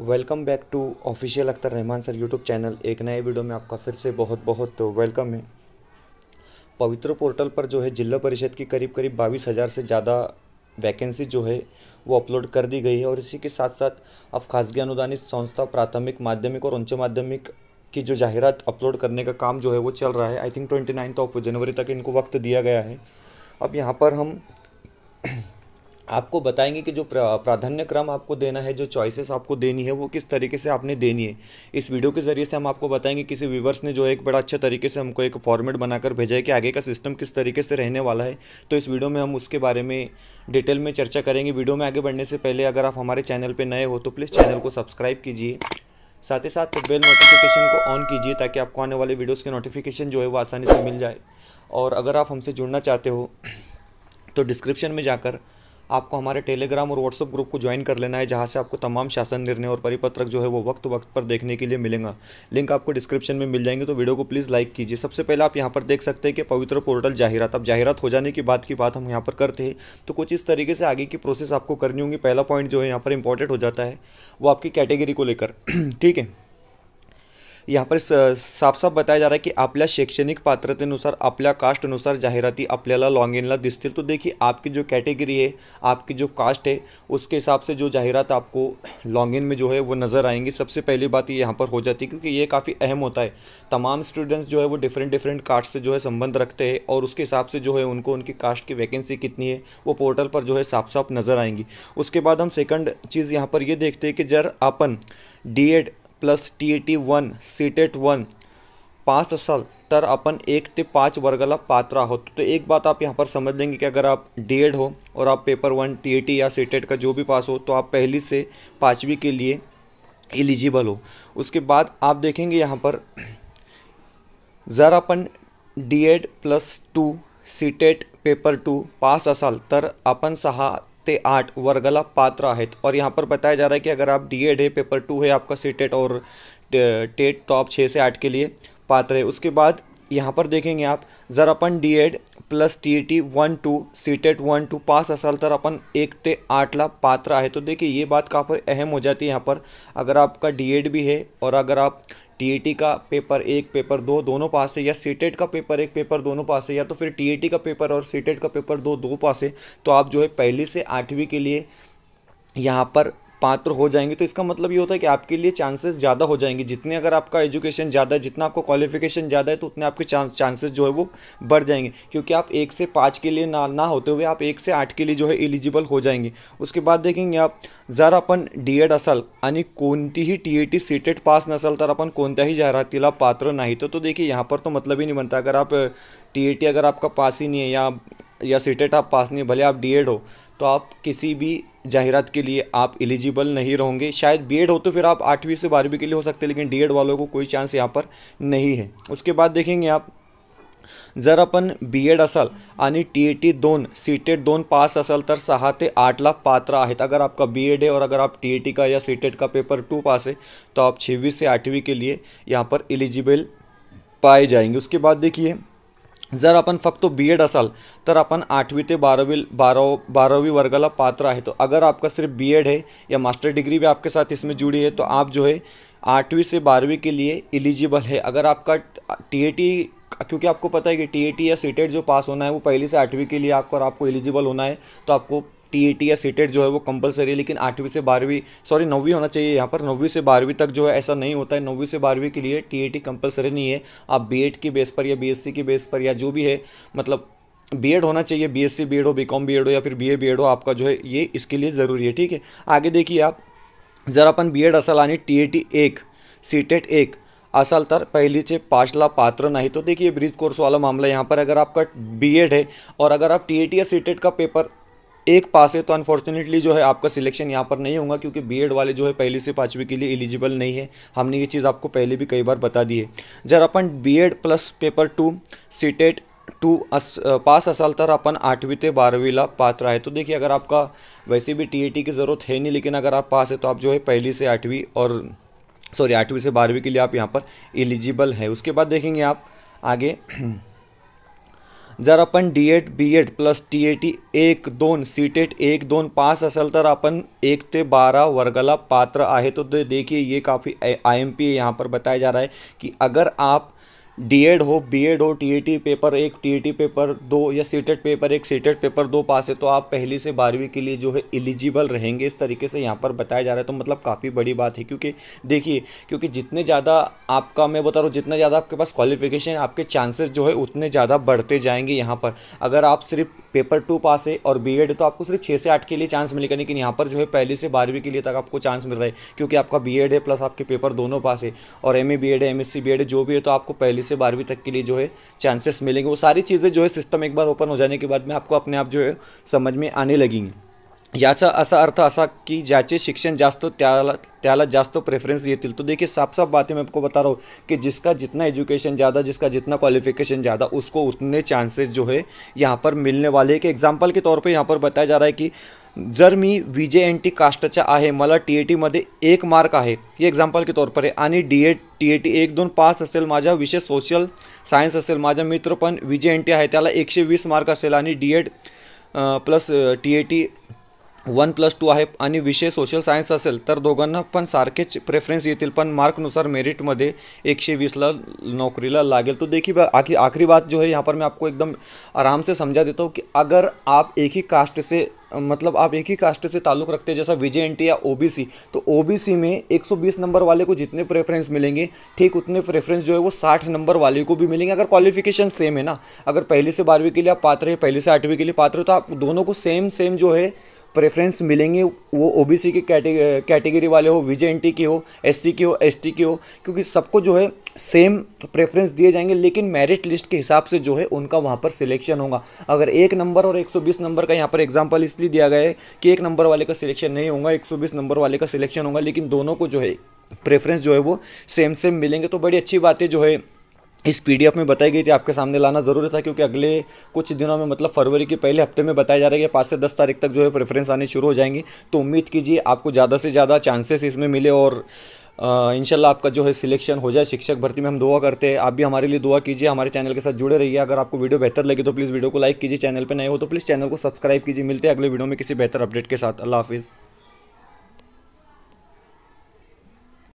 welcome back to official Akhtar Rahman sir YouTube channel एक नए video में आपका फिर से बहुत बहुत वेलकम है पवित्र पोर्टल पर जो है जिला परिषद की करीब करीब बाईस हज़ार से ज़्यादा वैकेंसी जो है वो अपलोड कर दी गई है और इसी के साथ साथ अब खासगी अनुदानित संस्था प्राथमिक माध्यमिक और उच्च माध्यमिक की जो जाहिरत अपलोड करने का काम जो है वो चल रहा है I think twenty ninth of January तक इनको वक्त दिया गया है अब यहाँ पर हम आपको बताएंगे कि जो प्राधान्य क्रम आपको देना है जो चॉइसेस आपको देनी है वो किस तरीके से आपने देनी है इस वीडियो के ज़रिए से हम आपको बताएंगे किसी व्यूवर्स ने जो एक बड़ा अच्छे तरीके से हमको एक फॉर्मेट बनाकर भेजा है कि आगे का सिस्टम किस तरीके से रहने वाला है तो इस वीडियो में हम उसके बारे में डिटेल में चर्चा करेंगे वीडियो में आगे बढ़ने से पहले अगर आप हमारे चैनल पर नए हो तो प्लीज़ चैनल को सब्सक्राइब कीजिए साथ ही साथ बेल नोटिफिकेशन को ऑन कीजिए ताकि आपको आने वाले वीडियोज़ के नोटिफिकेशन जो है वो आसानी से मिल जाए और अगर आप हमसे जुड़ना चाहते हो तो डिस्क्रिप्शन में जाकर आपको हमारे टेलीग्राम और व्हाट्सअप ग्रुप को ज्वाइन कर लेना है जहाँ से आपको तमाम शासन निर्णय और परिपत्रक जो है वो वक्त वक्त पर देखने के लिए मिलेगा लिंक आपको डिस्क्रिप्शन में मिल जाएंगे तो वीडियो को प्लीज़ लाइक कीजिए सबसे पहले आप यहाँ पर देख सकते हैं कि पवित्र पोर्टल जाहिरत अब जाहिरत हो जाने की बात की बात हम यहाँ पर करते हैं तो कुछ इस तरीके से आगे की प्रोसेस आपको करनी होगी पहला पॉइंट जो है यहाँ पर इंपॉर्टेंट हो जाता है वो आपकी कैटेगरी को लेकर ठीक है यहाँ पर साफ साफ बताया जा रहा है कि आप शैक्षणिक पात्रतेनुसार अपने कास्टनुसार जाहिराती अपने लॉन्ग इनला दिसतील तो देखिए आपकी जो कैटेगरी है आपकी जो कास्ट है उसके हिसाब से जो जाहिरत आपको लॉन्ग इन में जो है वो नज़र आएंगी सबसे पहली बात ये यहाँ पर हो जाती है क्योंकि ये काफ़ी अहम होता है तमाम स्टूडेंट्स जो है वो डिफरेंट डिफरेंट कास्ट से जो है संबंध रखते हैं और उसके हिसाब से जो है उनको उनकी कास्ट की वैकेंसी कितनी है वो पोर्टल पर जो है साफ साफ नज़र आएंगी उसके बाद हम सेकंड चीज़ यहाँ पर ये देखते हैं कि जर अपन D Ed plus T A T one CTET one pass असल तर अपन एक ते पाँच वर्गला पात्र आहोत तो एक बात आप यहाँ पर समझ लेंगे कि अगर आप डी एड e हो और आप paper one T A T या सीटेट का जो भी पास हो तो आप पहली से पाँचवीं के लिए एलिजिबल हो उसके बाद आप देखेंगे यहाँ पर जरा अपन D Ed e plus two CTET paper two pass असल तर अपन सहा ते आठ वर्गला पात्र आहेत और यहाँ पर बताया जा रहा है कि अगर आप डी एड है पेपर टू है आपका सी टेट e और टेट टॉप छः से आठ के लिए पात्र है उसके बाद यहाँ पर देखेंगे आप जर अपन D Ed plus T T one two CTET one two pass असल तर अपन एक ते आठला पात्र है तो देखिए ये बात काफ़ी अहम हो जाती है यहाँ पर अगर आपका डी एड भी है और अगर आप टी का पेपर एक पेपर दो दोनों पास है या सीटेट e का पेपर एक पेपर दोनों पास है या तो फिर टी का पेपर और सीटेट e का पेपर दो दो पास है तो आप जो है पहली से आठवीं के लिए यहाँ पर पात्र हो जाएंगे तो इसका मतलब ये होता है कि आपके लिए चांसेस ज़्यादा हो जाएंगे जितने अगर आपका एजुकेशन ज़्यादा है जितना आपका क्वालिफिकेशन ज़्यादा है तो उतने आपके चांसेस जो है वो बढ़ जाएंगे क्योंकि आप एक से पाँच के लिए ना ना होते हुए आप एक से आठ के लिए जो है एलिजिबल हो जाएंगे उसके बाद देखेंगे आप जर अपन डी एड यानी आणि ही T A T CTET pass नसल तर को ही जाहिरातीला पात्र नहीं तो, तो देखिए यहाँ पर तो मतलब ही नहीं बनता अगर आप टी ए टी अगर आपका पास ही नहीं है या या सीटेट e आप पास नहीं भले आप डी एड हो तो आप किसी भी जाहिरात के लिए आप एलिजिबल नहीं रहोगे शायद बी हो तो फिर आप आठवीं से बारहवीं के लिए हो सकते लेकिन डी वालों को कोई चांस यहाँ पर नहीं है उसके बाद देखेंगे आप जर अपन बी एड असल टी ए टी दोन सी टेट दोन पास असल तर सहा आठ लाख पात्र आहेत अगर आपका बी एड है और अगर आप टी ए टी का या सी टेट का पेपर टू पास है तो आप छवीं से आठवीं के लिए यहाँ पर एलिजिबल पाए जाएंगे उसके बाद देखिए जर आप फक्त बी एड असाल तर अपन आठवीं ते बारहवीं बारह बारहवीं वर्गला पात्र है तो अगर आपका सिर्फ बी एड है या मास्टर डिग्री भी आपके साथ इसमें जुड़ी है तो आप जो है आठवीं से बारहवीं के लिए एलिजिबल है अगर आपका टी ए टी क्योंकि आपको पता है कि टी ए टी या सीटेट जो पास होना है वो पहली से आठवीं के लिए आपको और आपको एलिजिबल होना है तो आपको टी e या सीटेट जो है वो कंपलसरी है लेकिन आठवीं से बारहवीं सॉरी नौवीं होना चाहिए यहाँ पर नौवीं से बारहवीं तक जो है ऐसा नहीं होता है नौवीं से बारहवीं के लिए टी कंपलसरी e नहीं है आप बी की बेस पर या बी की बेस पर या जो भी है मतलब बीएड होना चाहिए बीएससी बीएड हो बीकॉम बीएड हो या फिर बीए बीएड हो आपका जो है ये इसके लिए ज़रूरी है ठीक है आगे देखिए आप जरा अपन बी एड असल आणि टी ए टी एक सीटेट एक असल तर पहली से पाचला पात्र नहीं तो देखिए ब्रिज कोर्स वाला मामला यहाँ पर अगर आपका बीएड है और अगर आप टी ए टी या सीटेट का पेपर एक पास है तो अनफॉर्चुनेटली जो है आपका सिलेक्शन यहाँ पर नहीं होगा क्योंकि बीएड वाले जो है पहली से पाँचवीं के लिए एलिजिबल नहीं है हमने ये चीज़ आपको पहले भी कई बार बता दी है जर अपन BEd plus paper two CTET two अस पास असल तर अपन आठवीं बारहवीं बारहवीला पात्र है तो देखिए अगर आपका वैसे भी टी e की ज़रूरत है नहीं लेकिन अगर आप पास है तो आप जो है पहली से आठवीं और सॉरी आठवीं से बारहवीं के लिए आप यहाँ पर एलिजिबल है उसके बाद देखेंगे आप आगे जर अपन D Ed B Ed plus T A T एक दोन सी टेट एक दोन पास असल तो अपन एक ते बारह वर्गला पात्र आहे तो देखिए ये काफ़ी आई एम पी यहाँ पर बताया जा रहा है कि अगर आप डीएड हो बीएड हो टी पेपर e एक टी पेपर e दो या सीटेट पेपर एक सीटेट पेपर दो पास है तो आप पहली से बारहवीं के लिए जो है एलिजिबल रहेंगे इस तरीके से यहाँ पर बताया जा रहा है तो मतलब काफ़ी बड़ी बात है क्योंकि देखिए क्योंकि जितने ज़्यादा आपका मैं बता रहा हूँ जितना ज़्यादा आपके पास क्वालिफिकेशन आपके चांसेस जो है उतने ज़्यादा बढ़ते जाएंगे यहाँ पर अगर आप सिर्फ पेपर टू पास है और बी तो आपको सिर्फ छः से आठ के लिए चांस मिलेगा लेकिन यहाँ पर जो है पहली से बारहवीं के लिए तक आपको चांस मिल रहा है क्योंकि आपका बी है प्लस आपके पेपर दोनों पास है और एम ए बी एड है M S C B Ed जो भी है तो आपको पहली से बारहवीं तक के लिए जो है चांसेस मिलेंगे वो सारी चीज़ें जो है सिस्टम एक बार ओपन हो जाने के बाद में आपको अपने आप जो है समझ में आने लगेंगी याचा असा अर्थ असा कि ज्याचे शिक्षण जास्त त्याला त्याला जास्त प्रेफरेंस येतील तो देखिए साफ साफ बातें मैं आपको बता रहा हूँ कि जिसका जितना एजुकेशन ज़्यादा जिसका जितना क्वालिफिकेशन ज़्यादा उसको उतने चांसेस जो है यहाँ पर मिलने वाले एक एग्जाम्पल के तौर पे यहाँ पर बताया जा रहा है कि जर मी वी जे एन टी कास्टचा आहे मला टी ए टी टीमध्ये एक मार्क आहे हे एक्झाम्पल के तौर पर आहे आणि D A T A T एक दोन पास असेल माझा विषय सोशल सायन्स असेल माझा मित्र पण व्ही जे एन टी आहे त्याला एकशे वीस मार्क असेल आणि D Ed plus T A T one plus two है आणि विषय सोशल सायन्स असेल तर दोघांना पण सारखेच प्रेफरन्स येतील मेरिट मे एक एकशे वीसला नौकरी लगे तो देखिए आखिर आखिरी बात जो है यहाँ पर मैं आपको एकदम आराम से समझा देता हूँ कि अगर आप एक ही कास्ट से मतलब आप एक ही कास्ट से ताल्लुक़ रखते हैं जैसा विजय एन या ओबीसी तो ओबीसी में 120 नंबर वाले को जितने प्रेफरेंस मिलेंगे ठीक उतने प्रेफरेंस जो है वो 60 नंबर वाले को भी मिलेंगे अगर क्वालिफिकेशन सेम है ना अगर पहले से बारहवीं के लिए आप पात्र हैं पहले से आठवीं के लिए पात्र हो तो आप दोनों को सेम सेम जो है प्रेफरेंस मिलेंगे वो ओ बी सी के कैटेगरी वाले हो वी जे एन टी के हो एस सी के हो एस टी के हो क्योंकि सबको जो है सेम प्रेफरेंस दिए जाएंगे लेकिन मेरिट लिस्ट के हिसाब से जो है उनका वहाँ पर सिलेक्शन होगा अगर एक नंबर और एक सौ बीस नंबर का यहाँ पर एग्जाम्पल इसलिए दिया गया है कि एक नंबर वाले का सिलेक्शन नहीं होगा एक सौ बीस नंबर वाले का सिलेक्शन होगा लेकिन दोनों को जो है प्रेफरेंस जो है वो सेम सेम मिलेंगे तो बड़ी अच्छी बातें जो है इस पी में बताई गई थी आपके सामने लाना ज़रूरी था क्योंकि अगले कुछ दिनों में मतलब फरवरी के पहले हफ्ते में बताया जा रहा है कि पाँच से दस तारीख तक जो है प्रेफरेंस आनी शुरू हो जाएंगी तो उम्मीद कीजिए आपको ज़्यादा से ज़्यादा चांसेस इसमें मिले और इनशाला आपका जो है सिलेक्शन हो जाए शिक्षक भर्ती में हम दुआ करते हैं आप भी हमारे लिए दुआ कीजिए हमारे चैनल के साथ जुड़े रहिए अगर आपको वीडियो बेहतर लगे तो प्लीज़ वीडियो को लाइक कीजिए चैनल पर नए हो तो प्लीज़ चैनल को सब्सक्राइब कीजिए मिलते हैं अगले वीडियो में किसी बेहतर अपडेट के साथ अल्लाह हाफिज़